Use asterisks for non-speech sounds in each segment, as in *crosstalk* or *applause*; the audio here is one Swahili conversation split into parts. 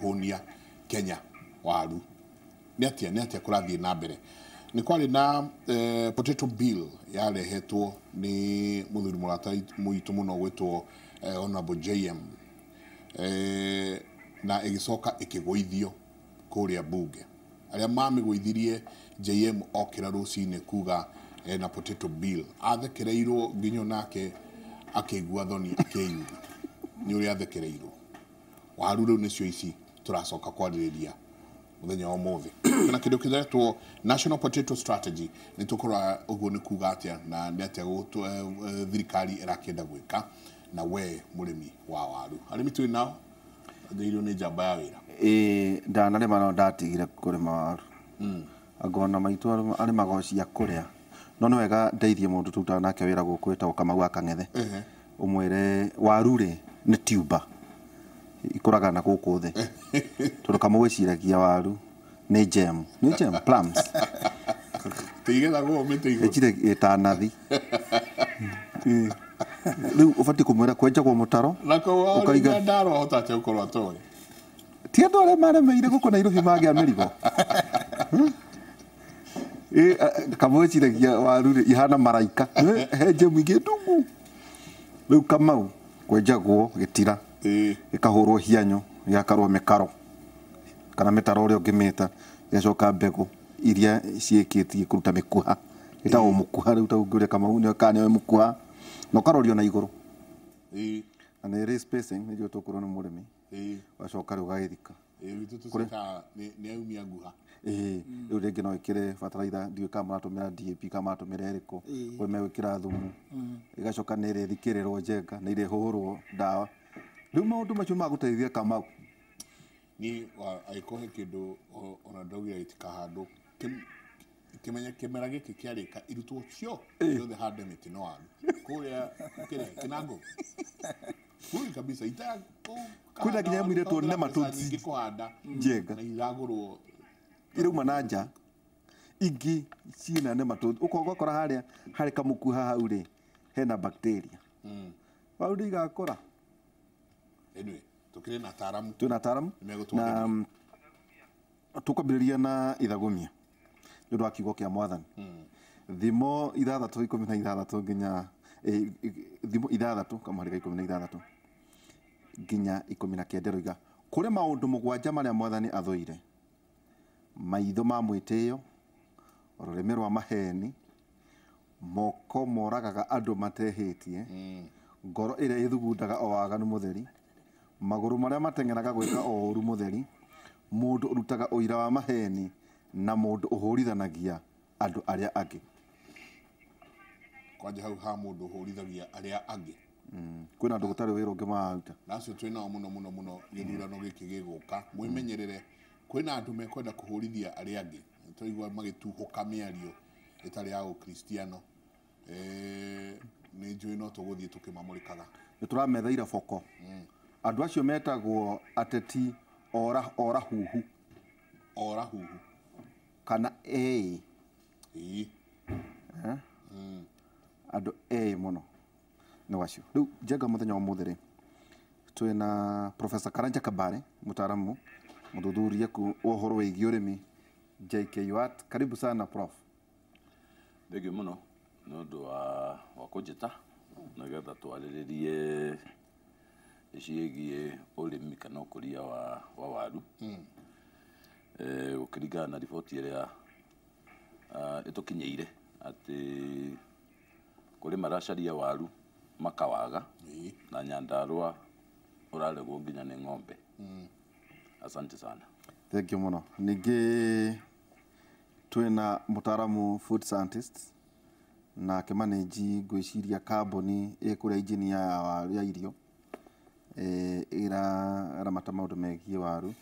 kũhũnia kenya waru nä atia nä atia kurathiä na mbere nä kwarä na eh, potato bill yarehetwo nä må thuri må rata må må no eh, honorable jm eh, na ĩgĩcoka ĩkĩgũithio kũrĩa mbunge mami mamĩgũithirie JM okĩra rũcinĩ kuga eh, na potato bill athekereirwo nginya nake akĩigua thoni akĩiu nĩ ũrĩa athekereirwo waru rĩu nĩcio ici turacoka kwarĩrĩria muthenya wa umuthi na kindu kithetwo national potato strategy ni å guo ni kuga atia na ni atia eh, eh, thirikari irakienda gwika na we mi wa waru mi twi nao theirio nä njamba ya wira ii ma no ndatigire ma waru hmm. ngona maitu magocia kå rä a no nä wega ndeithie tå turutaga nake wira guku etagwo kamau akang'ethe re waru ri ni tiuba ikuraga na guku thi *laughs* tondu kamwe gwiciragia waru ni jam ni jam plums tigethagwo mä tä igårå ĩtanathi *laughs* rĩu ũbatiĩ kũmwĩra kwenjagwo mũtaro ndarohota atä gå korwo atoä ti andå arĩa maremeire gũkå nairobi magĩa mĩrigo *laughs* waru ihana maraika he njemu ingä ndungu u kamau kwenjagwo tira ikahurwo hianyo igakarwo mikaro kana mitaro uria ungimita igacoka mbegu iria ciikitie kuruta mikuha itagwo mukuha riu tau ngiuria kamau nio kana nio mukuha na ukarorio na iguru na nä rä spacing nä tå korwo murimi må rä mi wacoka rä å gagä thika nä aumia nguha rä u rä ngä no ä kä re bataraitha ndiå ka maratå mä ra dp ka maratå mä ra ä rä kå we megwä kä ra thumu ä gacoka nä rä thikä rä rwo njenga nä rä u maå ndå macio magå teithia kamau ni agäkorwo he kä ndå ona ndaugä gätikahandwo kimenya kä giki ka irutwo cio ciothe hande miti no waru kuria kire kinango kuri kabisa ita kwina nginya mwire tu ne matotsi ngikuhanda njega na iragurwo iruma na nja ingi cina ne matotsi ukoga kora haria hari kamukuha hau hena bacteria mm wauri igakora anyway, tukire na taaramu tu na taaramu mm, na na ithagumia nä å ndå wa kiugo kä a mwathani hmm. thimo ithathatå ikå mi na ithathatå nginya thimo ithathatå kamwari ikå mi na ithathatå nginya ikå mi na kenda roiga kå rä maå ndå må gwanja marä a mwathani athåire maitho ma mwä tä ä rå rwa maheni moko moragaga andå matehä tie hmm. ngoro ä rä a ä thugundaga o waganu må theri maguru maria matengeraga gwika uhuru mutheri mundu urutaga uira wa maheni na mundu uhurithanagia andu aria angi kwanja hau ha mundu uhurithagia aria angi Mm. kwina andu gutari wira ungi mararuta nacio twä nao muno muno muno githurano giki giguka kwä na andu mekwenda kuhurithia aria angi twaigua ario ä tarä ya kristiano eh, ni njui no tuguthii tukimamurikaga ni turamethaira boko mm andå acio metagwo ateti ora ora huhu ora huhu kana ee mm. andå ä ee må no nä wacio rä u njenga må thenya wa må thä rä twä na profesa karanja kabare må taramu må thuthuria wa å horo wä giä å rä mi jkuat karibu sana prof thengio må no nä å ndå wa kå njä ta nä getha twarä rä rie ciĩgiä å rä mi kana kå ria wa, wa waru gå hmm. e, kä ringana na riboti ä rä a ä tå kinyä ire atä kå rä maracaria waru makawaga na nyandarua å raregwo nginya nä ng'ombe mm. asante sana thank you no ningä twä na må taramu food scientist nake manĩnji ngwĩciria kamboni ĩkũrĩa injini ya ya irio iraramata maudu megiĩ waru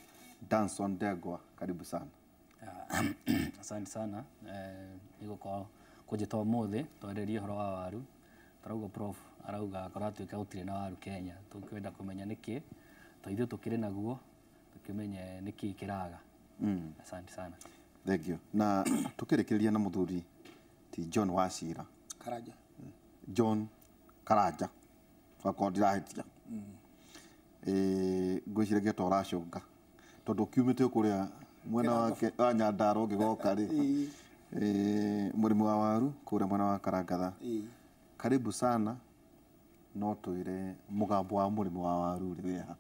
Danson Degwa, karibu sana. Ah, *clears throat* asante sana eh, nigukorwo kunjita umuthi twaririe horo wa waru tarauga prof arauga korwo ka gũtirĩ na waru Kenya tũkwenda kũmenya nĩkĩ to ithuĩ tũkĩrĩ naguo tũkĩmenye nĩkĩ kĩraga mm. asante sana thank you na tũkĩrĩkĩrĩria na mũthuri ti John Wachira karaja John Karanja gakorwo ndirahĩtia ngwä ge toraconga tondå kiumä te kå rä a mwena wa nyandaro ngä goka rä må rä mi wa waru kå rä a mwena wa karangatha karibu sana no twä re må gambo wa må rä mi wa waru rä wä ha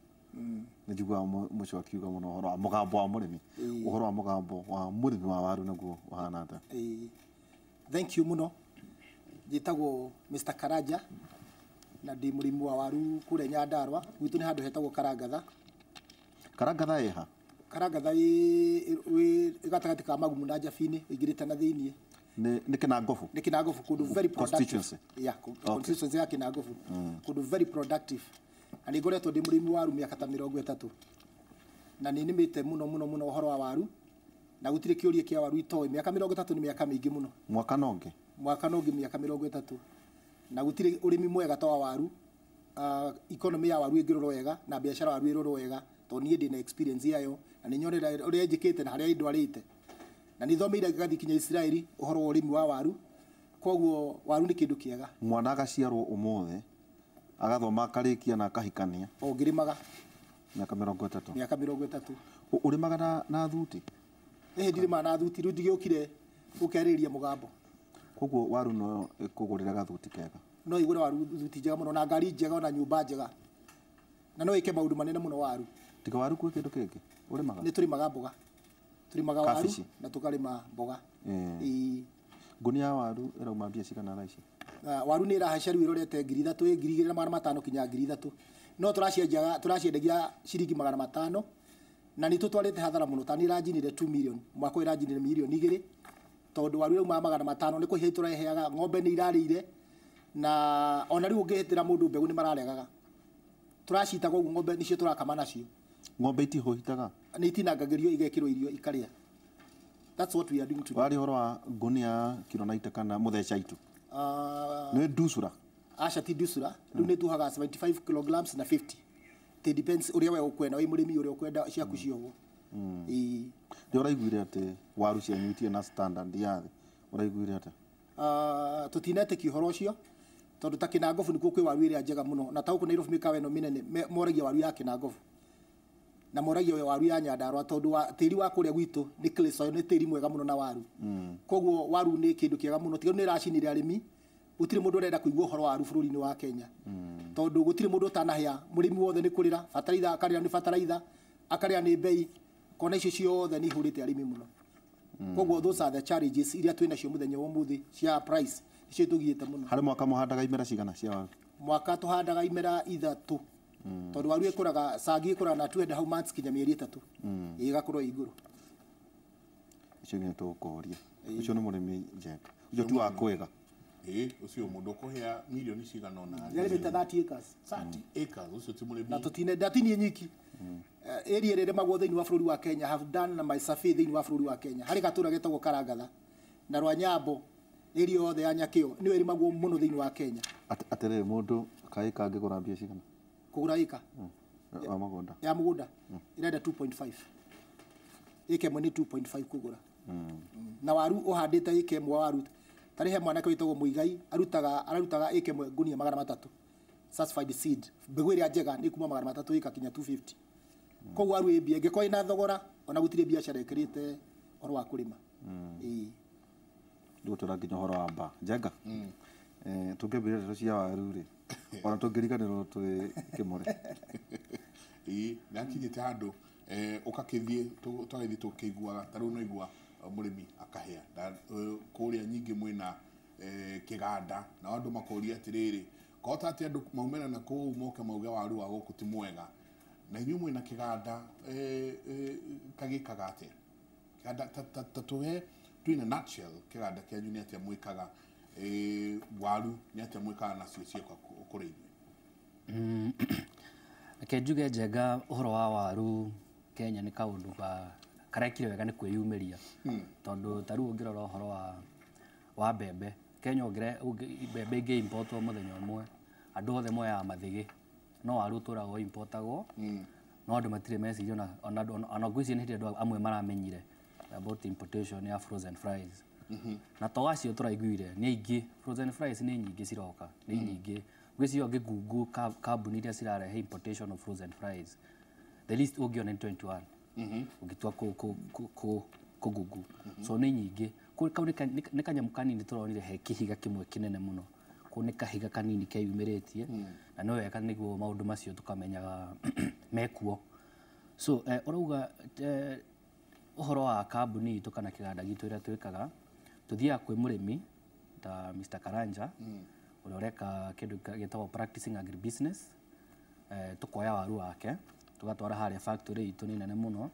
njiguaga må cå akiuga må no wa må gambo wa må rä mi å horo wa må gambo wa må rä mi wa waru naguo å hana atĩa thenkiu må no njä tagwo mr karanja na ndi murimu wa waru kure nyandarwa gwitu ni handu hetagwo karangatha karangatha eha karangatha wi gatagati ka magumu na njabini ingirite na thiinie nä kä nangobu nä kä nangobu kå ya kä nangobu kå ndå na nä ngoretwo ndä må rä mi waru mä aka ta mä rongo ätatå na nä nä mä te må no må no må no å horo wa waru na gå tirä kä å ria kä a waru itoä mä aka mä rongo ätatå nä mä aka mä ingä må no mwaka nonge mwaka nonge mä aka mä rongo ätatå na gutire urimi mwega to waru uh, economy ya waru ingirorwo wega na biashara waru irorwo wega to nie ndi na experience yayo na ninyonera uri ejikete na haria indwarite na ni thomire gathi kinya Isiraeli uhoro wa urimi wa waru koguo waru ni kindu kiega mwana gaciarwo umuthe agathoma akarikia na akahikania o ngirimaga miaka mirongo itatu miaka mirongo itatu urimaga na, na thuti ehe ndirä na thuti rä u ndigä å koguo waru no kugurira gathuti kega no igure waru thuti njega muno na ngari njega na nyumba njega na no ike maundu manene muno waru tika waru kwe kindu kingi urimaga ni turimaga mboga turimaga waru na tukarima mboga ii guni ya waru irauma mbia cigana thaa ici waru ni ärahaica rä u ngiri ithatå ngiri igä rä na magana matano kinya ngiri ithatå no tå raciendagia ciringi magana matano na ni tå twarä te hathara må no ta nä ranjinä re mwaka å ä ranjinä re tondu waru uma magana matano ni kuhitira heaga ngombe ni irarire na ona riu ngihitira mundu mbegu ni mararegaga turacita gugu ngombe nicio turakama nacio ngombe itihuhitaga ni itinangagirio igekirwo irio ikaria that's what we are doing today wari horo wa ngunia kiro na ita kana mutheca itu uh, ah. ni dusura aca ti dusura riu mm. ni tuhaga 75 kilograms na 50 it depends uria we ukwenda wi murimi uria ukwenda ciaku cioguo mm ĩĩ mm. nĩ ũraiguire atä waru cianyuitie na standard ya thĩ ũraiguire å ah, tũtinetĩkia ũhoro ũcio tondũ ta kĩnangobu nĩkuo kwĩ waru ĩrĩa njega mũno na ta gũkũ nairobi mĩkawa ĩno mĩnene moragia waru ya kĩnangobu na moragia waru ya nyandarua tondũ wa tĩri wa kũrĩa gwitũ nĩ clay soil nĩ tĩri mwega mũno na waru mm. koguo waru nĩ kĩndũ kĩega mũno tiga nĩ ĩracinire arĩmi gũtirĩ mũndũ ũrenda kũigua ũhoro wa waru bũrũri-inĩ wa Kenya mm. tondũ gũtirĩ mũndũ ũtanahĩa mũrĩmi wothe nĩ kũrĩra bataraitha akarĩra nĩ bataraitha akarĩra nĩ mbei kona icio ciothe ni ihurite arimi muno hmm. koguo those are the challenges iria twina cio muthenya wa muthi cia price icio tugiite muno hari mwaka muhandaga imera cigana cia waru mwaka tuhandaga imera ithatu mm. tondu waru ikuraga cangi ikuraga na twenda hau months kinya mieri itatu mm. igakorwo iguru icio nginya tugukoria ucio ni murimi njega ucio ti wa kwega må ndå kå hea mirioni cigana ona rä rä mä te 30 acres 30 acres å cio ti rä mi na tå nyiki hmm. Eh, area rä magwo thini wa bururi wa kenya have done na my safi thini wa bururi wa kenya hari gatura ra getagwo karangatha na rwa nyambo eri yothe ya nyakio nä eri maguo må no wa kenya atere rä kai ndå kaä ka ngä gå mbia cigana kå gå ra ika wa mm. må ya mugunda gå 2.5 ä renda ä kemwe nä na waru uhandite handä te waru tari he mwanake wä tagwo må arutaga ararutaga ä mwe gunia nia magana matatå mbegå seed rä a njega nä kuma magana matatå ä ka kinya koguo arwä mbia ngä korwo ina thogora ona gå tirä biacara ä kä horo wa kå rä ma rä u tå ra nginya horo wa mba njenga tå ngä mbä cia waru rä ona tå ngä riganä rwo twä kä more *laughs* nä akinyä te handå å eh, kakä thiä twagä thiä tå kä iguaga tarä u naigua må rä mi akahä a kå rä a nyingä mwä eh, na kä ganda nao andå makoria atä rä rä kota atä andå maumena na kå moke mauge waru wa gå kå ti mwega na inyuĩ mwĩna kĩganda kagĩkaga atĩa kĩganda tatũhe twina nutshell kĩganda kĩanyu nĩ atĩa mwĩkaga waru nĩ atĩa mwĩkaga nacio ciakwa kũrĩ inyuĩ mm. *clears throat* reke njuge njenga ũhoro wa waru kenya nĩ kaũndũ karekire wega nĩ kwĩyumĩria hmm. tondũ ta rĩu ũngĩrora ũhoro wa wa mbembe kenya mbembe ingĩ importwo mũthenya ũmwe andũ othe moyaga mathĩgĩ no waru ragwo importagwo mm. no andå matirä meciria ona ngå ici nä hä andå amwe maramenyire about importation ya frozen fries mm-hmm. na togacio tå raiguire nä aingä frozen fries nä nyingä ciroka nä mm -hmm. nyingä ngå icio ngä ngungu kambuni iria cirarehe importation of frozen fries the å ngä ona nä å ngä tua kå ngungu so nä nyingä kau nä kanyamå kanini tå ronire he kä higa kä mwe kä nene må no koguo kahiga kanini keyumä tie hmm. na nä wega nä guo maå ndå macio tå kamenyaga *clears throat* mekuo so å eh, rauga eh, horo wa kambuni kana kä ganda gitå rä rä a twä kaga tå thiaga kwä må rä mi ta Mr. Karanja å hmm. rä a å reka kä ndå gätagwo practicing agribusiness eh, tå koya waru wake tå gatwara harä a itå nä nene må no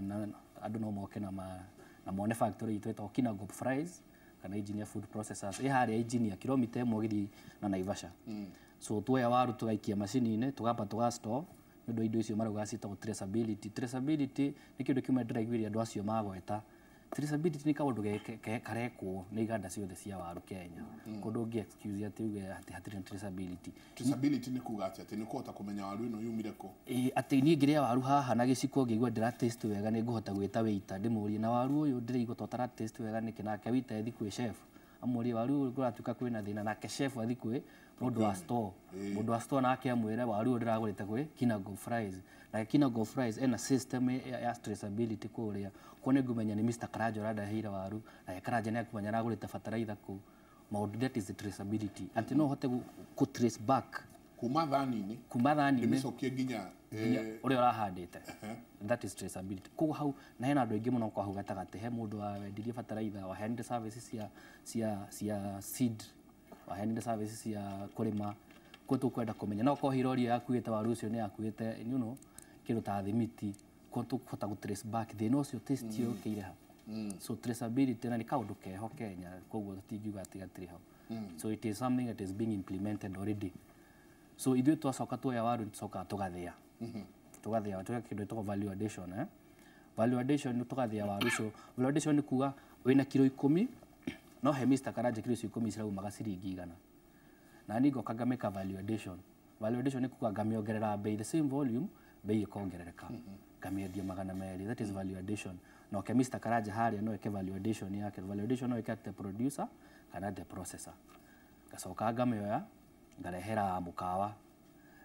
na andå no moke na mone itå ä Fries kana engineer food processors ihari engineer kilomita imwe githi na Naivasha mm. so tuoya waru tugaikia macini-inĩ tugamba tugastore nä å ndå indo icio marauga citagwo traceability traceability nä kä ndå kä umä ndä raiguä andå acio magweta traceability nä kaå ndå karekwo nä iganda ciothe cia waru kenya hmm. kå ndå ngä excuse atä uge ati hatirä na traceability traceability ni kuga ati atä nä kå kåmenya waru ino yumire ko eh ati ni ngire a waru haha na gä ciko ngä test wega ni ngå gwita gwä ta wä na waru uyu ndire ndä rä igå totara taste wega ni kä nake wä ta ethi chef amuri waru å ratuä ka kwä na thina na ke chef athi kwä må ndå wa store må wa store nake amwä re waru å ndä ragå rä kinago fries lakini go fries ena system ya traceability ku ria kone gumenya ni Mr Karajo rada hira waru na ya ne kumenya na gulita bataraitha ku maud that is the traceability ati no hote ku trace back kuma thani ni kuma thani-inĩ ndĩmĩcokie nginya eh, ũrĩa ũrahandĩte that is traceability koguo hau na hena andũ aingĩ mũno kwa hau gatagatĩ he mũndũ wawendirie wa waheanire services cia cia cia seed wa waheanire services cia kũrĩma kuo tũkwenda kũmenya no korwo hira ũria yakuĩte waru ũcio nĩ yakuĩte you know kindu ta thimiti tũkũhota gũ trace back thĩna test tĩ mm. citiũkĩire ha mm. so traceability na nĩ kaũndũ keho Kenya koguo tũtingiuga atĩ gatirĩ ho mm. so it is something that is being implemented already so to soka to ya waru soka to tũcokaga tũgathĩa mm-hmm. tũgathĩa tũga kĩndũ gĩtagwo value addition eh value addition nĩ tũgathĩa waru so value addition nĩ kuga wĩna kilo 10 no he Mr. Karanja kiro icio ikũmi ciraumaga ciringi igana na ningoka ngamĩka value addition value addition nĩ kuga ngamĩongerera mbei the same volume bei ikongerereka ngamĩendia mm-hmm. magana merĩ that is value addition no ũke Mr. Karaja harĩa no eke value addition yake value addition no eke the producer kana the processor ngacoka ngamĩoya ngarehera mũkawa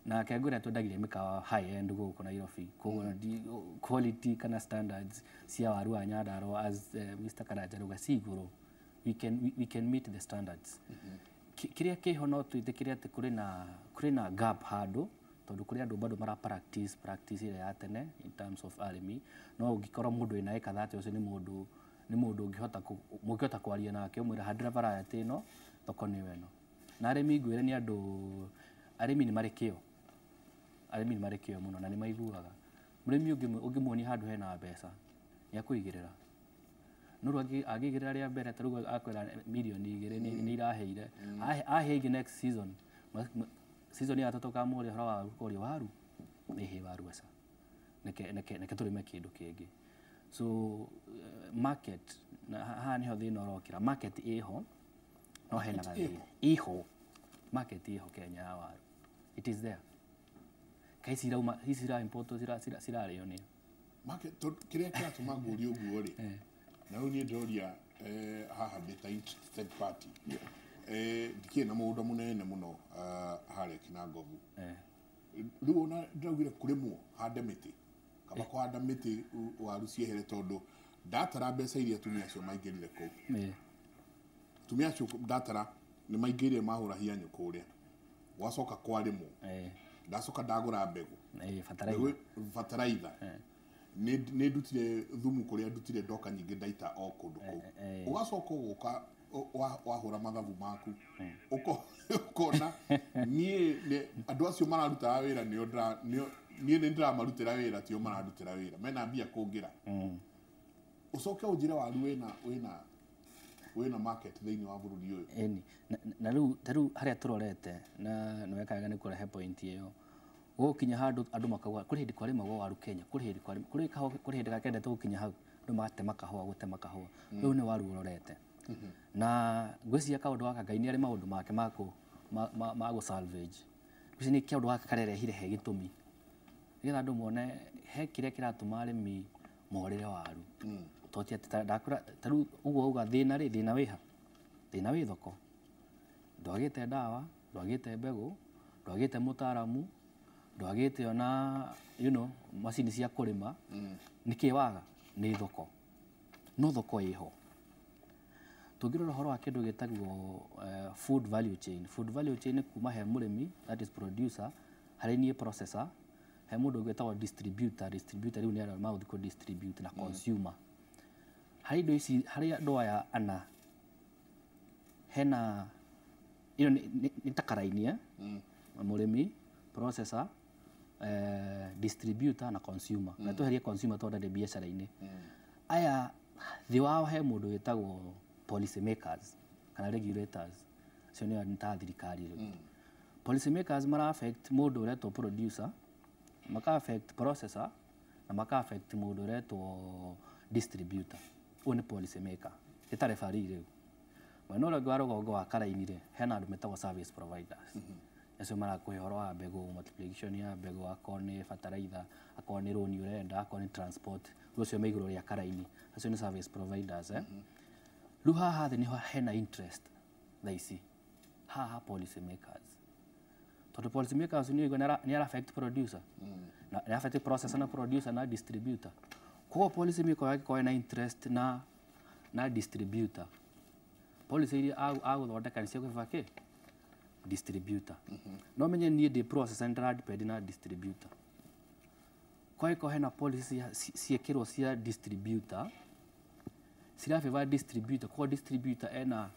nake to dagire mikawa high end go gũkũ Nairobi koguo mm. Mm-hmm. quality kana standards si ya waru wa Nyandarua as uh, eh, Mr. Karanja ruga ci igũrũ we can, we, we can meet the standards mm -hmm. kĩrĩa kĩho no twĩtĩkĩre atĩ kũrĩ na kũrĩ na gap hado tondu kuri andu bado mara practice practice ile ya tene in terms of army no ugikora ngä korwo må ndå wä na ä å cio nä må kwaria nake umwira mwä ra handä no thoko ni weno na ari mi ngwä ni andu ari mi ni marä kä o mi ni marä kä o na ni maiguaga muri mi ungi ungi muoni handu hena besa ya kuigirira igä rä ra no rä u agä igä rä ra rä a mbere tarä u akwä ra mirioni iraheire mm. ahe ingä next season season ya tatoka muri må wa kå waru ni hä waru aca neke neke neke me kä ndå kä so eh, market ha ni ho thino rokira market ä ho no hena gathä iho market ä ho kenya ya waru it is there kai cirauma hici cira importo sira o nä kä rä a kä ratå ma ngå ri å guo *laughs* eh. na uni u eh ha ha nä ta third party yeah. Eh, ndikirä na må ndå må nene må no ah, harä kina ngovu eh. rä u ona rä mwo hande mĩtĩ kaba eh. kũhanda mĩtĩ waru ciehere tondå ndatara mbeca iria atumia acio maingĩrire kũu atumia acio ndatara nĩ maingĩrire mahũra hia nyũkũ ũrĩa gwacoka mwo ndacoka ra mbegå bataraitha nä ndutire thumu a ndutire ndoka nyingä ndaita o kũndũ kũu ũgacoka ũgũka wahå ra mathabu maku eh. ũkona niĩ andå acio mararutaga wä ra niä nä ndĩramarutĩra wä ra tio mararutĩra wä ra mena mbia kũngä ra å hmm. coke å njä re waru wä na wä na market thä inä wa bå rå ri å yå na rä u ta rä u harä a tå rorete na nä wekaga nä kå point ä yo gũgũkinya handũ andũ makauga kũrĩ hĩndĩ kwarĩmagwo waru Kenya kũrĩ hĩndĩ kũrĩ hĩndĩ gakendete kinya hau andũ magatema kahũa gũtema kahũa hmm. rĩu nĩ waru ũrorete na ngwiciria kaundu gaka ngai nä arä maå ndå make magå ngwici nä kä aå ndå gaka karerehire he gä tå mi nä getha andå mone he kä rä a kä mi morä re waru hmm. toti atä ta rä u å guo auga thä na rä thä na wä ha thä na wä thoko ndwagä te ndawa ndwagä te mbegå ndwagä te må taramu ndwagä te ona you know, macini cia kå rä ma nä kä waga nä thoko no thoko ä ho tugirora horo wa kindu gitagwo eh, food value chain food value chain kuma he murimi that is producer hari ni processor he mundu ugwetagwo distributor distributor riu ni aria maguthiĩ kũ distribute na mm. consumer hari do isi hari do aya ana hena ino ni takarainia eh? murimi mm. processor eh, distributor na consumer mm. na tũherie consumer tondũ ndĩ biacara ini mm. aya thĩ wao he mũndũ wĩtagwo policy makers kana regulators acio nĩo nĩ ta thirikari rĩu mm. policy makers mara affect mũndũ ũretwo producer maka affect processor na maka affect mũndũ ũretwo distributor ũyũ policy maker ĩta referee rĩu mwena ũrĩa ũngĩ wa rũgongo wa karaini hena andũ metagwo service providers mm -hmm acio marakũhe wa mbegũ multiplication ya mbegũ akorwo nĩ fertilizer akorwo nĩ rũni ũrenda akorwo nĩ transport ũcio me igũrũ rĩa karaini acio nĩ service providers eh? mm -hmm rä u haha thä nä hena interest tha ici haha policy makers tondå policy makers nä igua nä affect producer mm. na nä affect processor na producer na distributor koguo policy makers maker yagä na interest na na distributor policy iria agå thondeka nä ciagå kä distributor mm -hmm. no menye niä ndä processor nä ndäradepend na distributor kwagä korwo hena policy ciäkä rwo cia distributor cirabeva distributor ko distributor ena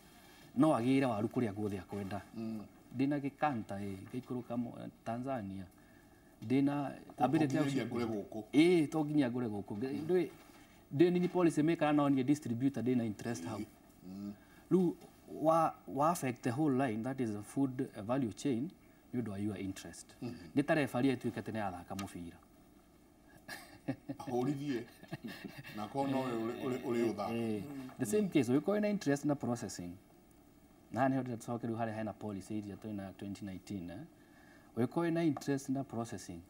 no agire waru kuria guothe akwenda mm. ndina gikanta i ngikuruka Tanzania dina ability ya ngure guko eh to ginya gure guko ndwe ndini ni policy maker na ni distributor dina interest hau lu mm. wa wa affect the whole line that is a food value chain you do your interest mm-hmm. nä tarebaria ä tuä ke te athaka må urithie na ko no uri utha eh, eh, the same case we ko na interest na processing na ni hote tucoke riu haria hena policy iria 2019 eh wiko na interest na processing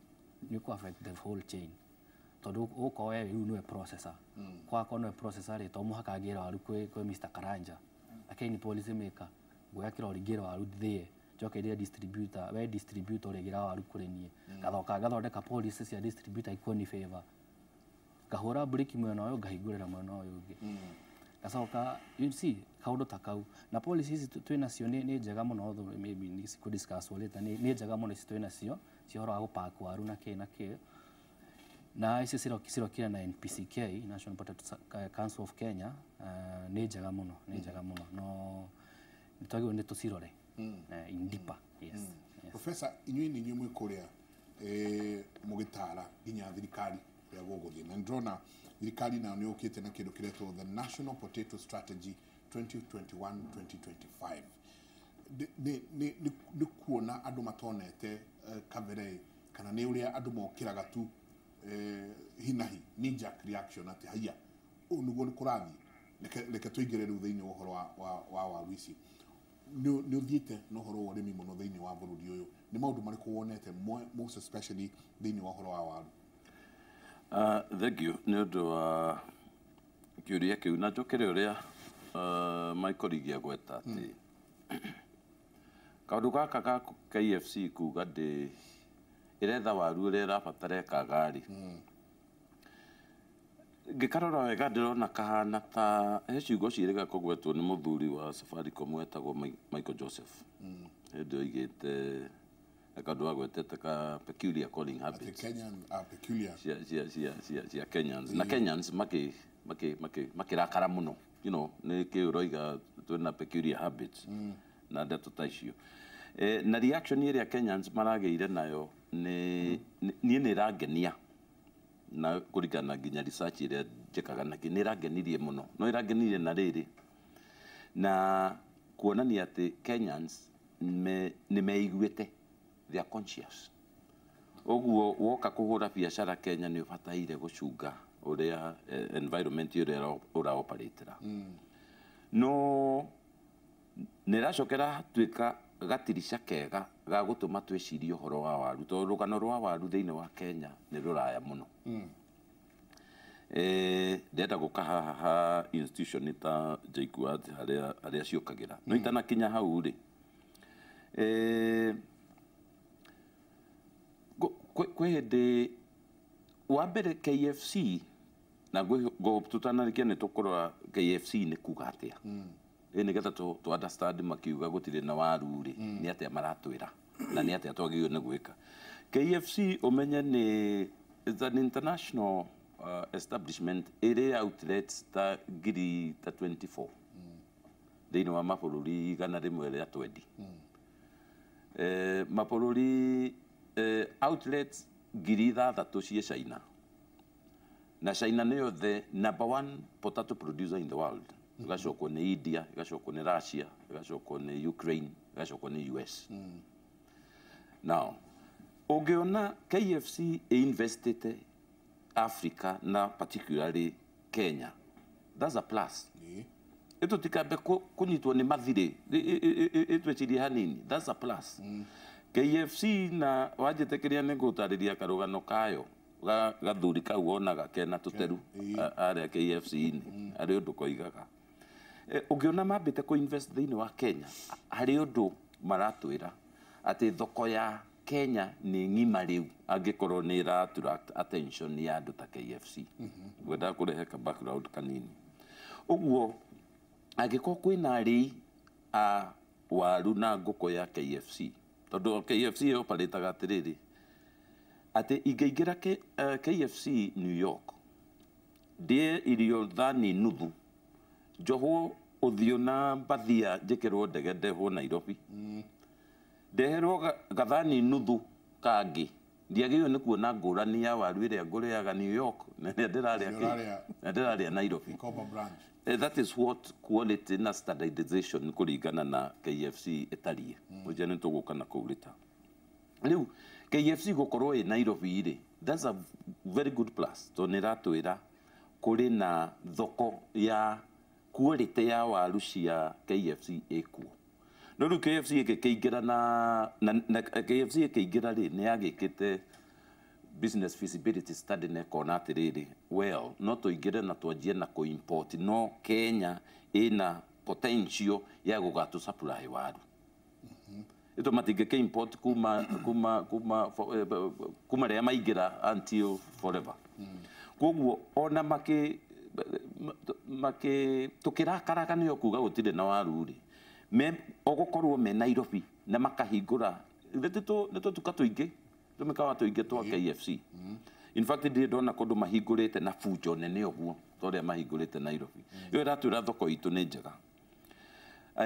ni ku affect the whole chain tondu uko we riu niwe processor hmm. kwako niwe processor ri to muhaka ngira waru kwi kwi Mr Karanja lakini ni policy maker ngoya kirori ngira waru thie njokeria distributor we distributor ri ngira waru kuri nie hmm. ngathoka ngathondeka policy cia distributor ikuo ni favor ngahura breki mwena ũyũ ngahingũrĩra mwena ũyũ ngi mm. ngacoka you see kaundu ta kau na policy is to ici twinacio nä njega må no maybe cikå discuss wale later nä njega må no ici sio cia horo wa gå pack waru na ke na ke na kisiro cirokire na NPCK National Potato eh, Council of Kenya uh, eh, nä njega må mm. no nä njega må no no nä twagä nä tå mm. eh, indipa profesa inyuä nä inyuä mwä kå rä a må gä tara nginya thirikari ya gogo thiĩ na ndĩrona thirikari nayo nĩ na kĩndũ kĩretwo the national potato strategy 2021-2025 ni kuona andũ matonete eh, kavere kana nĩ ũrĩa andũ mokĩraga tu hinahi eh, ni jack reaction ati atĩ haiya ũũ ni kũrathiĩ reke tũingĩre rĩu thĩinĩ wa ũhoro wa waru ici ni ũthiĩte na uhoro wa ũrĩmi mũno thĩinĩ wa bũrũri ũyũ ni maũndũ marĩkũ wonete most especially thĩinĩ wa ũhoro wa waru Uh, thank you nä å ndå wa kä å ria kä u na njå kä re å rä a ah, maikorigia agweta atä kaå ndå gaka ga kfc kuga ndä ä retha waru å rä a ä rabatare kagari hmm. ngä karora wega ndä rona kahana ta he ciugo cirä ga kå gwetwo nä må thuri wa safaricom wetagwo michael joseph hä hmm. ndä oigä te akadoago tetaka peculiar calling habits. The Kenyans are ah, peculiar. Cia cia cia cia cia Kenyans. Na Kenyans maki maki maki maki makirakara muno. You know, ne ke uroiga twina peculiar habits. Mm. Na ndeto ta icio. Eh, na reaction iria Kenyans marageire nayo ni mm. Mm-hmm. ni ni rangenia na kuringana nginya research iria njekaga nake nä ärangenirie må no no ä rangenirie na rä rä na kuonania ati kenyans me, meiguä te they are conscious oguo woka kuhura biacara Kenya ni ubataire gucunga uria eh, environment uria ura operatera hmm. no niracokera tuika gatirisha kega ga gutuma twicirie uhoro wa waru to rugano rwa waru thiini wa Kenya ni ruraya muno hmm. eh, ndenda gå ka haha institution ta jaikuad harä a ciåkagä ra hmm. no kinya hau rä kwe de wambere kfc na nä tå tũkũrora kfc nä kuga a hmm. ĩ nä tũ understand makiuga gũtirĩ na waru hmm. atä a maratwä ra na nĩ atĩa twagĩrĩirwo nĩ gwĩka kfc ũmenye nĩ it's an international uh, establishment ĩrĩ outlets ta ngiri ta 24 hmm. thĩinĩ wa mabũrũri igana rĩmwe rĩa twendi eh, mabũrũri uh, outlets ngiri ithathatå ciä China na China nä the number one potato producer in the world igacokwo nä India igacokwo nä Russia igacokwo nä Ukraine igacokwo nä US mm. now ũngĩona KFC ĩinvestĩte Africa na particularly Kenya that's a plus yeah. ĩtũtikambe kũnyitwo nĩ mathirĩ ĩtwecirie hanini that's a plus mm. KFC na wanjĩtĩkĩria nĩ ngũtarĩria karũgano kayo gathuri kau onaga kena tũteru arĩa KFC-inĩ mm. harĩ ũndũ koigaga eh, ũngĩona mambĩte kũinvest thĩinĩ wa Kenya harĩ ũndũ maratwĩra atĩ thoko ya Kenya ni ng'ima rĩu angĩkorwo nĩ ĩra attract attention ya andũ ta KFC mm-hmm. ngwendaga kũrehe ka background kanini ũguo angĩkorwo kwĩna arĩi a waru na ngũkũ ya KFC tondå KFC ä yo taga atä rä rä atä ingäingä ra KFC eh, New York ndä irio thani nuthu njohwo å thiå na mbathia njä kä rwo ndege ndehwo nairobi mm. ndeherwo gathani nuthu kangä ndiagä yo nä kuona ngå rani ya waru ä rä a ngå rä aga new york na ndä rarä a nairobi Eh, that is what quality na standardization kå ringana na KFC ĩtariĩ må njia nä tå gå ka na kå u rä ta rä u KFC gå korwo ä Nairobi rä that's a very good plus to nä ratwä ra kå rä na thoko ya quality ya waru cia KFC ä kuo no rä u KFC ä ngä kä ingä ra na KFC ä kä ingä ra rä nä yagä kä te business feasibility study na ĩkona atĩrĩrĩ well no tũingĩre na twanjie na import no Kenya ina potential ya gũgatũ supply waru ĩto matingĩkĩ import kuma kuma kuma eh, kuma rĩa maingĩra until forever koguo ona makĩ makĩ tũkĩrakaraga nĩyo kuga gũtirĩ na waru rĩ me ogũkorwo me Nairobi na makahingũra nĩtũtuka tũingĩ tumika watu tumikaga tuingitwa KFC in fact ndirä ndona kå ndå mahingå na fujo nene å guo ta å rä a mahingå rä te nairobi ä yo ratwä ra thoko itå nä njega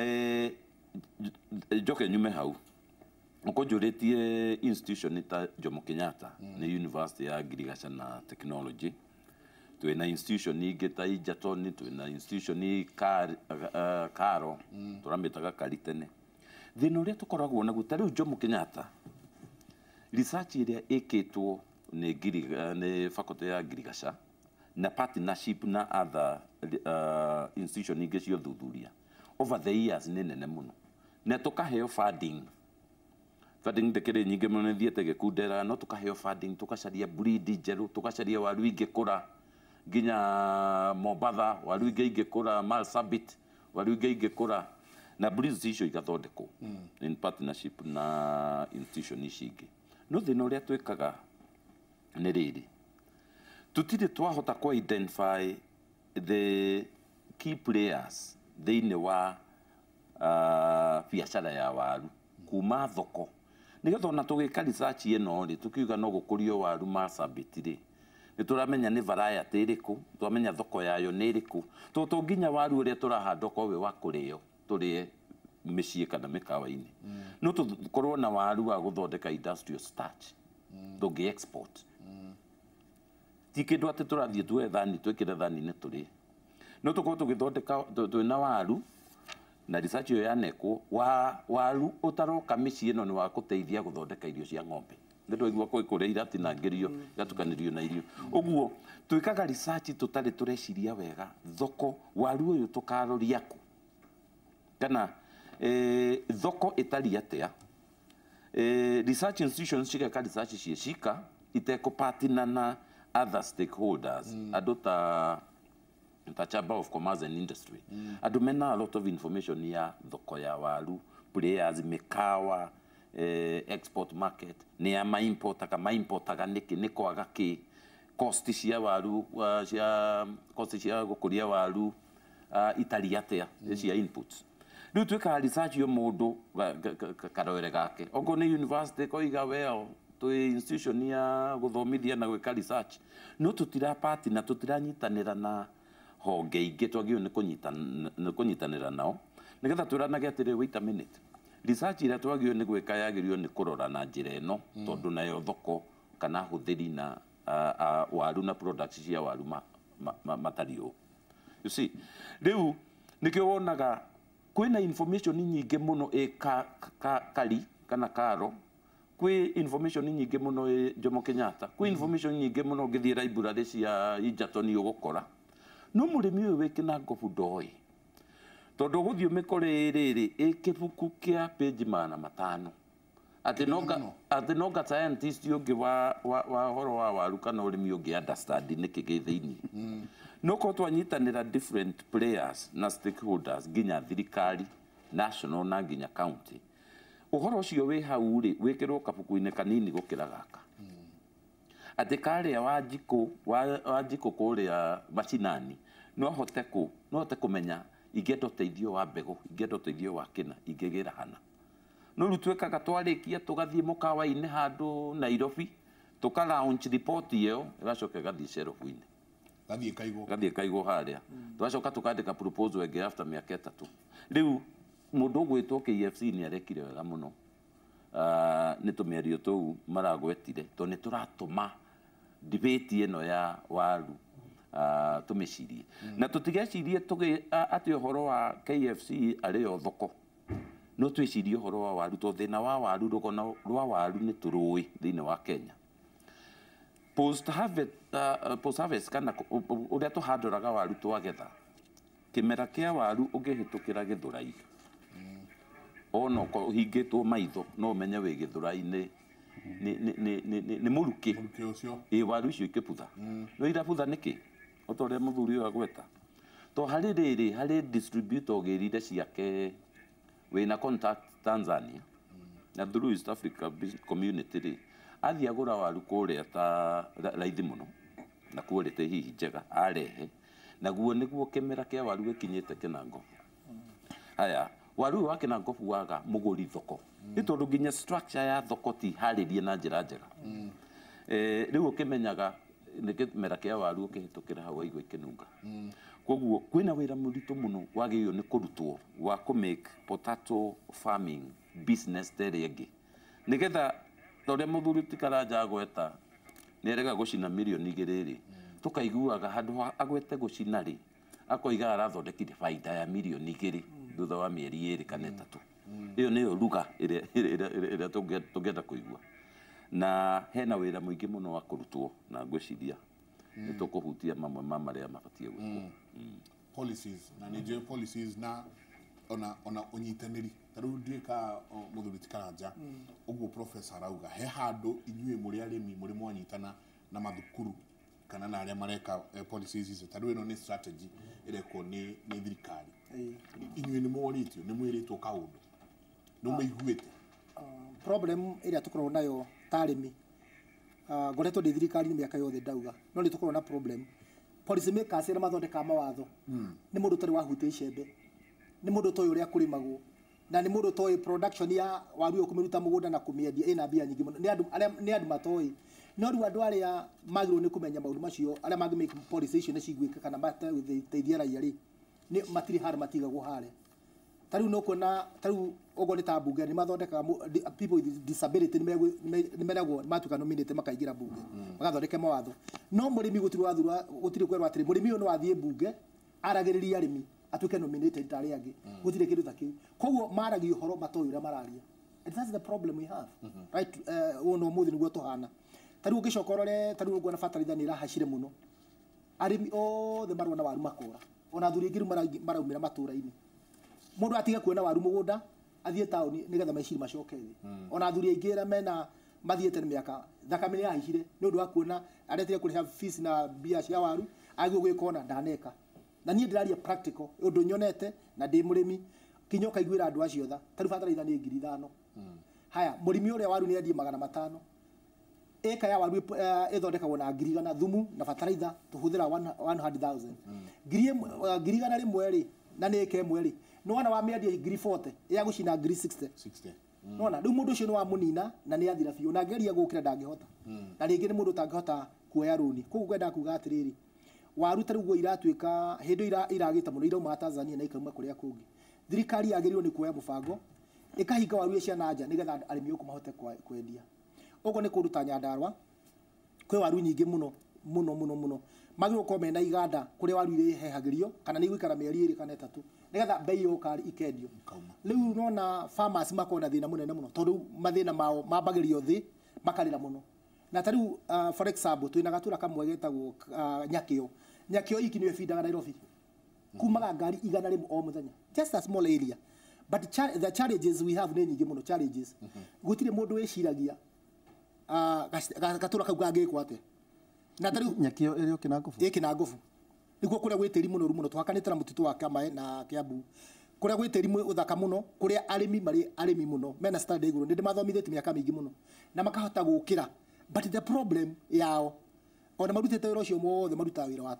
eh, njoke nyume hau kå njå rä tie institution ta jomo kenyatta ni university ya agriculture na technology tuwe na institution ni geta ijatoni tuwe na institution eh, karo tå ramä taga karitene thä na å rä a tå naguo ta jomo kenyatta research ĩrĩa ĩkĩtwo nĩ eh, nĩ faculty ya girigaca na partnership na other uh, institution ingĩ cia ũthuthuria over the years nĩ nene mũno na tũkaheo funding funding ndĩkĩrĩ nyingĩ mũno nĩthiĩte gĩkundera no tũkaheo funding tũkacaria breed njerũ tũkacaria waru ingĩkũra nginya Mombatha waru ingĩ ingĩkũra Marsabit waru ingĩ ingĩkũra na breeds icio igathondekwo mm. in partnership na institution ici ingĩ no thä na å rä a twä kaga nä rä rä tũtirĩ twahota kũ identify the key players thĩinĩ wa uh, biacara ya waru kuma thoko getha ona tũgĩka research ĩno rĩ tũkiuga no gũkũrio waru Marsabit ni nĩ tũramenya nĩ variety ĩrĩkũ twamenya thoko yayo nĩ ĩrĩkũ tondũ nginya waru ũrĩa tũrahanda ũkorwo we wa kũrĩo tũrĩe mĩciĩ kana mĩkawa-inĩ mm. no tũkorwo na waru wa gũthondeka industrial starch mm. tũngĩ export mm. ti kĩndũ atĩ tũrathiĩ tuoe thani twĩkĩre thani-inĩ tũrĩe no tũkorwo tũgĩthondeka twĩna waru na research ĩyo yanekwo wa waru ũtaroka mĩciĩ ĩno nĩ wa gũteithia gũthondeka irio cia ng'ombe nĩ twaigua kwĩ kũrĩa iratinangĩrio igatukanĩrio na irio ũguo twĩkaga research tũtarĩ tũreciria wega thoko waru ũyũ tũkaroria kũ kana e, thoko itari atia eh, research institutions ka research ciĩ cika partner na other stakeholders mm. adota ta chamber of commerce and industry mm. andũ a lot of information ya thoko ya waru players mekawa eh, export market nĩ ya maimportaga maimportaga nĩkĩ nĩ kwaga kĩ cost cia waru wa cia cost cia gũkũria waru uh, ah, itari atĩa mm. cia inputs rä u tuä ka å må ndå karoere gake ongå nä university koiga weo twä institution ya gå thomithia na gwä ka research no tå tirapati na tå tiranyitanä na honge ingä twagä å nä kå nyitanä nao nä getha twä ranage atä rä wait a minute research ira twagio ni gwika yagirio ni kurora na njira ino mm. nayo thoko kana waru na products cia waru ma, ma, ma, you see riu nikio wonaga kwina information nyinge muno e ka, ka, kali kana karo kwä information nyingä må no e jomo kenyatta kwä mm-hmm. information nyingä må no ngä thiä cia injatoni å gåkora no må rä mi å yå wä kä na ngobu ndoä tondå gå mä kore rä rä ä kä buku kä a page mana matano atä no nga scientist ũngĩ wa ũhoro wa waru kana mi å understand nä kä gä thä inä no korwo twanyitanä different players na stakeholders nginya thirikari national na nginya county uhoro ucio wi hau ri wikirwo kabuku-inä kanini gå kä ra gaka atä karä wa njikå wa njikå kå rä a macinani no kå no menya ingä enda å teithio wa mbegå ingä enda å teithio wa kä na ingä gä rahana no rä u twä kaga twarä tå må kawainä handå nairobi tå ka ripoti ä yo gathiä cerobu-inä gathiä kaigå harä a twacoka tå kandä ka ä after mä aka ätatå rä u må ndå å gwä two kfc nä arekire wega må no ah, nä tå mä ario tå u maragwetire tondå nä tå ratå ma dibati ä no ya waru ah, tå mä cirie mm. na tå tigecirie atä å horo wa kfc arä o thoko no twä cirie å horo wa waru to thä na wa waru rå gona rwa waru nä tå rå ä thä thĩinĩ wa kenya å rä a tå post uh, waru twa getha kä mera kä a waru å hä twagetha kĩmera kĩa waru ũngĩhĩtũkĩra gĩthũrai ona two maitho no å ũmenye wĩ gĩthũrai-inĩ nĩ mũrukĩ ĩ waru icio ikä ikĩbutha mm. no irabutha nĩkĩ o ta ũrĩa mũthuri ũyũ agweta to harĩ rĩrĩ harĩ gä rire ciake na contact Tanzania mm. na through East Africa Business Community ri athi agura waru kå rä ta raithi må no na kuå te hihi njega arehe naguo niguo kimera kia waru gikinyite kinango mm. haya waru wa kinango waga muguri thoko mm. ni tondu nginya structure ya thoko ti haririe na njira njega eh riu ukimenyaga ni kimera kia waru ukihitukira hau igwe kinunga koguo kwina wira muritu muno wagirio ni kurutwo wa ku make potato farming business tere ngi nigetha toria muthuri tikaraja agweta nierega gucina milioni igiri ri tukaiguaga handu agwete gucina ri akoiga arathondekire faida ya milioni igiri thutha wa mieri iri kana itatu iyo niyo ruga iria tungenda kuigua na hena wira muingi muno wa kurutwo na ngwiciria nä mm. tå kå hutia mamwe ma marä a mabatiä gwä mm. mm. policies na nä njå policies na ona ona unyitaniri ta rä u ndiä ka må thuri karanja å guo profesa arauga he handå inyuä må rä arä mi må rä mwanyitana na mathukuru kana na arä a mareka eh, policies rä u ä no nä strategy ä rekwo nä thirikari inyuä nä tio nä mwä rä two kaå ndå nä ah. må iguä te ah, problem ä rä a tå koragwo nayo tarä mi Ah, ngoretwo ndä thirikari mä aka yothe ndauga no nä tå korwo na problem policy makers rä mathondekaga mawatho hmm. nä må ndå tarä wahutia icembe nä må ndå toä å rä a kå rä magwo na nä må ndå toä production ya waru yo kå mä ruta må gå nda na kå mä endia ä na mbia nyingä nä andå matoä no rä u andå arä a magä rwo nä kå menya maå ndå macio arä a mangä make policy icio nä ciguä ka kana mateithie raia rä matirä harä matigagwo harä tariu nokona tariu ogo ni ta bunge ni mathondekaga people with disability ni meragwo matuka nominate makaingira bunge magathondeke mawatho no murimi gutiri wathura gutiri kwerwo atiri murimi uyu ni wathie bunge aragiriria arimi atuike nominated ta aria angi mm. gutire kindu ta kiu koguo maragia uhoro matoĩ ũrĩa mararia and that's the problem we have mm -hmm. right uh, no muthi niguo tuhana tariu ugicoka urore tariu nguona bataraitha ni irahacire muno arimi othe marona waru makora ona athuri aingĩ rĩu maraumĩra matũra-inĩ mundu atige kuona waru mugunda athie taoni nigetha maishi macoke thi hmm. ona thuri aingira mena mathiete miaka thakame nä yahihire nä å ndå aretire kuri have fees na mbia cia waru agä gwä ka ona na nie ndä practical å nyonete na ndi murimi rä mi kinya acio tha taru bataraitha nä ngiri ithano hmm. haya murimi rä waru ni endie magana matano eka ya waru ä eh, thondekagwo na ngiri igana thumu na bataraitha tå hå thä ra ngiri igana rimwe ri na nä ä ka ä nona wamĩendia ngiri 40 ya gũcina ngiri 60 60 nona rĩu mũndũ ũcio nĩ wamunina na nĩ athira biũ na ngeria gũkĩra ndangĩhota hmm. na rĩngĩ nĩ mũndũ ũtangĩhota kuoya rũni koguo ngwenda kuga atĩrĩrĩ waru ta rĩu iratuĩka hĩndĩ ira iragĩte mũno irauma Tanzania na ikauma kũrĩa kũngĩ thirikari yagĩrĩirwo nĩ kuoya mũbango ĩkahinga waru icio na nja nĩgetha arĩmi ũkũ mahote kwendia ũguo nĩ kũruta nyandarwa kwĩ waru nyingĩ mũno mũno mũno mũno magĩrĩirwo mena iganda waru kana nĩ igũikara mĩeri ĩrĩ kana nigetha bei yukari ikendio kauma riu rona farmers makona thina munene muno tondu mathina mao mabagirio thi makarira muno na tariu uh, ah, for example tu ina gatura kamwe getagwo uh, ah, nyakio nyakio iki niwe feedaga Nairobi kumaga ngari igana rimu o muthenya just a small area but cha the challenges we have ni nyingi muno challenges mhm. gutire mundu wiciragia uh, ah, gatura kau gagikwa ate na tariu nyakio iri ukina ngubu ikina ngufu niguo kuria gwi muno rumuno twakanitira mutitu wa Kamae na Kiambu kuria gwi mu uthaka muno kuria arimi mari arimi muno mena standard iguru ndi ndimathomithĩtie miaka mingi muno na makahota gukira but the problem yao ona marutite wira ucio wothe marutaga wira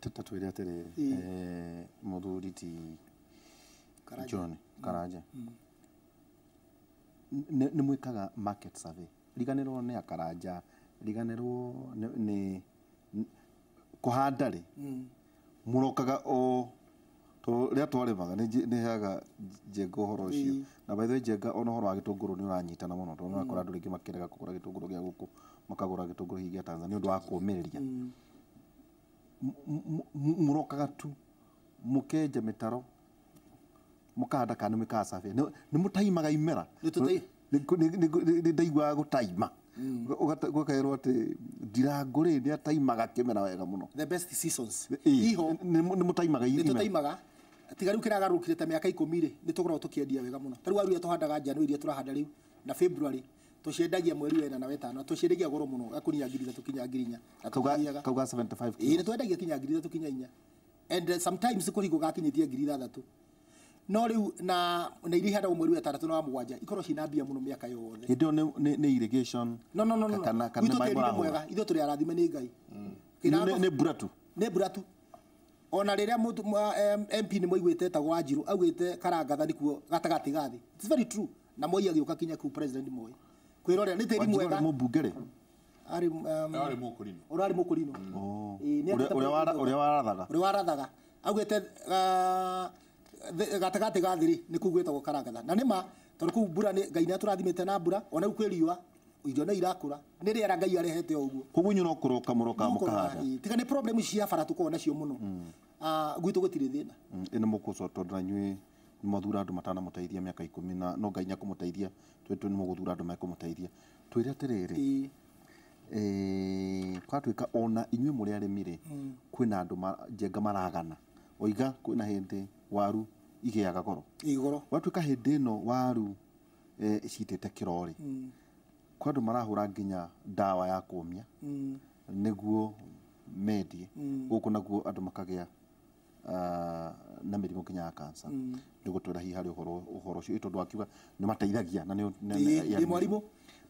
tatatu ile tatwire eh moduli ti John Karanja mm. mm. nä mwikaga market survey rwo nä akaranja riganä rwo kuhanda rä murokaga å rä a twaremaga nä heaga njenga å horo å cio mm. na baitho njenga ona å horo wa gä tå ngå rå nä å ranyitana må no tondå nä wakora andå rä ngä makärega kå gä tå ngå rå gä a gå kå makagå gä tå ngå rå hingi gä tanzania å ndå wa kå mä må rokaga tu må kenja mä taro må kahanda kana nä mwä kaga nä må taimaga imera nä ndaiguaga gå taima Mm. gukairwo atä ndirangu rä nä ataimaga kä mera wega må no nä må taimaga taimaga tiga rä u kä ragarå kire ta mä aka ikå mi rä nä tå koragwo tå kä endia wega må no tarä u aru iria tå handaga njano iria tå rahanda rä u na february februarä tuciendagia mweri wena na wetano tuciendagia goro muno gakunia ngiri ithatå kinya ngiri inya kauga 75 ĩĩ nĩ twendagia kinya ngiri ithatũ kinya inya and uh, sometimes kũrigå gakinyĩtie ngiri ithathatũ no riu na na iri hada mweri ya 3 na mwanja ikoro ikorwo cina mbia muno miaka yothe hindi ni ni irrigation no no no no kana kana mai mm. mwa mwega ithu turi arathime ni ngai ni mbura tu ni mbura tu ona riria MP ni moigwite ta gwa njiru augite karangatha nikuo gatagati gathi it's very true na moi agiuka kinya ku president moi kwirore ni tiri mwega mubungere ari ari mukurino urari mu mukurino uria mm. warathaga uria warathaga augite ah, gatagati ga thiri nä kå u gwätagwo karangatha na nä ma tondå kå u mbura ngai nä atå na mbura ona u kwä riũa irio nä irakå nä ngai arehete o guo koguo inyuä no kå rå ka må roka må kahanda tiga nä problem cia bara tå korwo nacio må no gwitå gå tirä thä na ä nä må kå co tondå nanyuä nä mathura andå matanamå teithia mä aka ikå mi na no ngai nä akå må teithia twä nä må gå thura andå mekå må teithia twä re atä rä rä kwatuä ka ona inyuä må rä arä mi rä kwä na mm. andå njenga maragana oiga kwä na hä waru igiaga goro igoro ndä ä no waru kä rorä ri kwa marahå marahura nginya ndawa ya kumia mm. niguo mendie mm. kå naguo makagä a na rimå nginya ya kansa mm. ndigutwira hihi hari uhoro ä tondå akiuga ni mateithagia na yaani mwarimu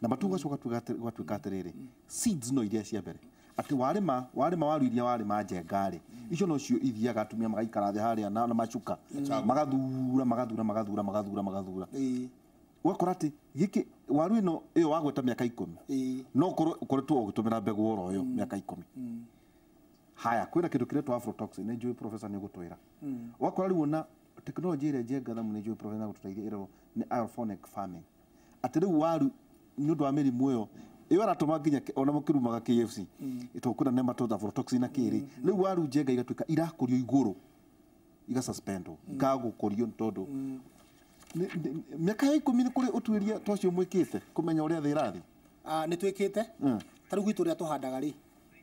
na matu gacoka gwatuika atiriri seeds no iria cia mbere atä warä warima waru iria warä ma njengarä icio nocio ithiaga atumia magaikara thä harä a na macuka magathura magathura magathura magathura magathura ũgakora atä gĩkĩ waru ĩno ĩyo wagweta mĩaka ikũmi no ũkoretwo ũgĩtũmĩra mbegũ oro ĩyo mĩaka ikũmi haya kwĩna kĩndũ kĩrĩa twa afrotoxin nĩ njũĩ profesa nĩ ũgũtwĩra ũgakora rĩu ona tekinoronjĩ ĩrĩa njengathamu nĩ njũĩ profesa gũtũteithia ĩrerwo nĩ aerophonic farming atĩ rĩu waru nĩ ũndũ wa mĩrimũ ĩyo iyo aratuma nginya ona mukirumaga KFC itukuna mm. nematoda vorotoxin na kiri mm. riu waru njenga igatuika irakurio iguru iga suspendwo ngagukurio mm. ni tondu miaka ya ikumi ni kuri utuiria tocio mwikite kumenya uria thi irathi nä twä kä te ta rä u gwitå rä a tå handaga rä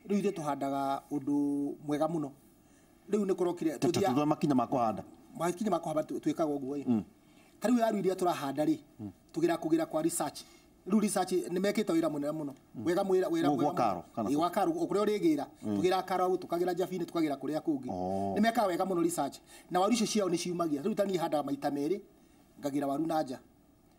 rä u ithuä tå handaga å ndå mwega må no rä u nä kå rokire makinya ma kå handa makinya ma kå handa twä kaga å guo hm. ta rä u yaru iria tå rahanda rä hm. tå gä kwa research riu research nä mekite wä ra må nene må no mm. wega mwä wa karu kå rä a å rä karo ra tå gä ra karau tå kagä ra njabinä tå kagä ra wega må no na waru icio ciao nä ciumagia rä u taniä handaga maita merä ngagä waru na nja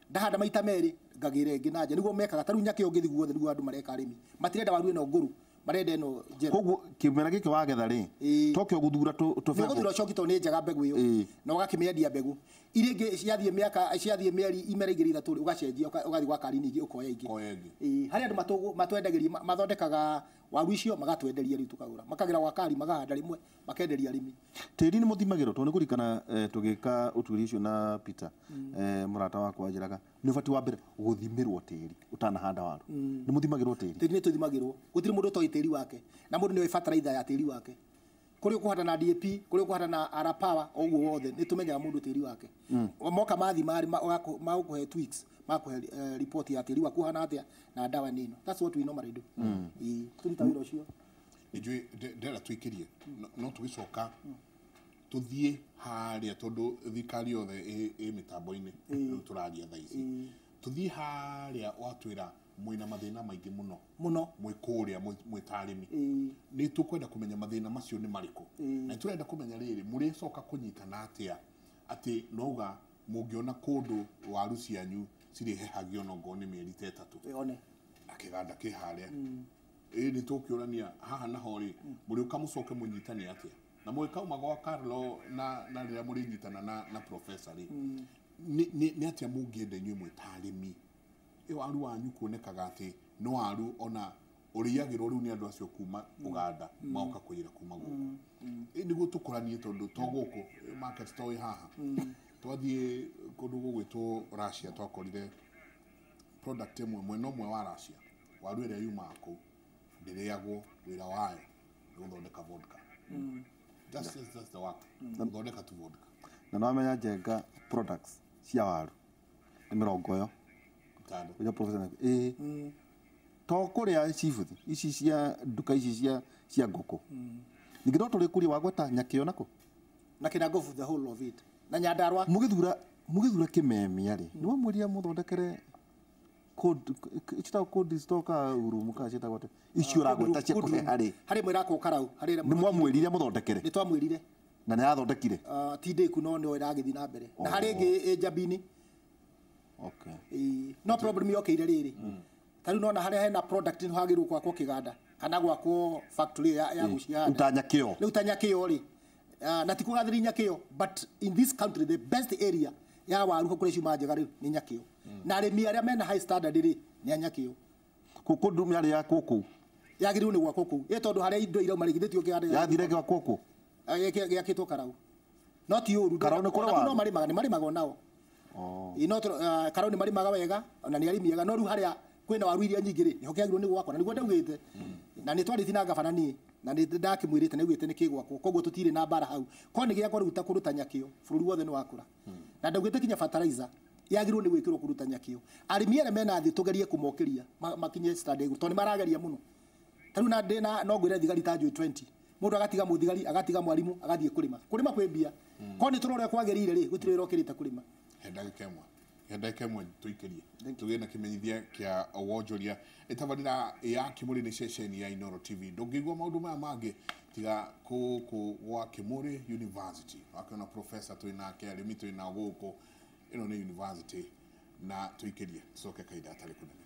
ndahanda maita merä ngagä ra ä na nja nä guo mekaga tarä u nyakä guothe nä guo mareka arä mi matirenda waru ä no marenda no njera koguo kimera giki wagetha ri tokyo guthura to to begu guthura coki to ni njega begu iyo na ugakimeendia begu iria ingä ciathiä mä aka ciathiä mä eri imera igä rä ithatå ågacenjia ågathiä gwa kari ningä å koya ingä harä andå matwendagä ria mathondekaga waru icio magatwenderia rä u tå kagå ra makagä ra gwa kari magahanda rä mwe makenderia arä mi ri nä må thimagä rwo nä kå rikana e, tå gä ka å ri ũcio na peter må mm. e, rata wakwa raga nä å batiä wa mbere gå thimä rwo tĩri å tanahanda waru mm. nä må thimagä rwo tĩri tĩri nä tå thimagä rwo gå tirä må ndå å toä ri wake na må ndå nä oä bataraitha ya ri wake kuri kuhata na DAP kuri kuhata na arapawa oguo wothe ni tumenyaga mundu tiri wake mm. moka mathi mari he tweaks makuhe uh, eh, report ya tiri waku hana atia na dawa nino that's what we normally do mm. i turuta wira shio ijui ndera tuikirie no tugicoka tuthie haria tondu thikari yothe i mitambo-ini turaria thaici tuthie haria watwira mwina mathina maingi muno muno mwikuria mwitarimi ni tukwenda kumenya mathina macio ni mariko na turenda kumenya riri muri muricoka kunyitana atia ati noga mungiona kundu wa cianyu cirihehagio siri he mä eri ta ätatå akä yone akiganda harä a ä ni tå rania haha na hori muri rä å ka må coke må nyitane atä na na rä muri nyitana na na professor ni ni må ngä enda inyuä mwä tarä waru wanyu kuonekaga atä no waru ona uriagirwo riu ni andu acio kuma uganda maoka mm. mm. kwira kuma guku mm. niguo tukoranie tondu to guku market to haha twathie kundu gugwitwo Russia twakorire product mwe mwena mwe wa Russia waru iria yumaga kuu ndiriagwo wira wayo ni guthondeka vodka just as that's the work guthondeka tu vodka na no amenya njenga products cia waru ni mirongo yo to kå rä a kuria ici cia nduka ici cia ngå ngũkũ mm. ningĩ no tũrĩ kũria wagweta nyakĩona kũ na kĩna ngobu the whole of it na nyandarwa mũgĩthura mũgĩthura kĩmemia rĩ nĩ wamwĩrire mũthondekere citagwo code citoka urumu icio ũragweta ah, cia kũhe harĩ harĩ mwĩrako karau harĩ nĩ mwamwĩrire mũthondekere nĩ twamwĩrire na nĩ arathondekire ah, ti ndĩku no no ĩragĩthiĩ na mbere na harĩ okay. e, no problem yokire riri mm. tariu na haria hena product no hagiru kwa kwa kiganda kana kwa factory ya ya mm. gucihanda utanya kio ni utanya kio ri ah, na tiku tikugathiri nyakio but in this country the best area ya waru kukure cuma njega ri ni nyakio mm. na arimi aria mena high standard ri ni nyakio kuku ndumi ari ya kuku yagiriu ni gwakwo kuu i tondu haria indo irauma rigithitio kiganda yathire gwakwo kuu yakitwo ah, karau no not you karau ni kuri waru no marimaga ni marimaga nao Oh. ino ah, karoni marimaga wega na nä arimiaga no rä u harä na waru iria nyingä rä nä hokeagirwo nä gwakwa na ni guo ndaugä hmm. na ni twarä ti na ni na ni ndakä mwä rä te nä gwä te nä kä gwakwo na bara hau korwo ni gä akwo rä u ta kå rå hmm. ta nyakä wothe nä wakå na ndaugä te kinya bataraica yagirwo nä gwä kä rwo kå ruta nyakä å mena thä tå gerie kå mokä ria makinye tondå nä marageria må no tarä u na no ngwä re thigari ta njå må ndå agatiga må thigari agatiga mwarimå agathiä kå rä ma kå rä ma kwä mbia hmm. korwo nä tå rore kwagä rä ire rä gå tirä he ndagä kemwe he ndagä kemwe tå ikä rie tå gä na kä menyithia kä a wonjoria ä tabarä ya kä må rä nä ceceni ya inoro tv ndå ngä igua maå ndå maya mangä tiga gå gwa kä må rä wakä professor twä nake arä mi twä na gå kå ä no nä na tå ikä rie tå coke kahinda atarä kå nene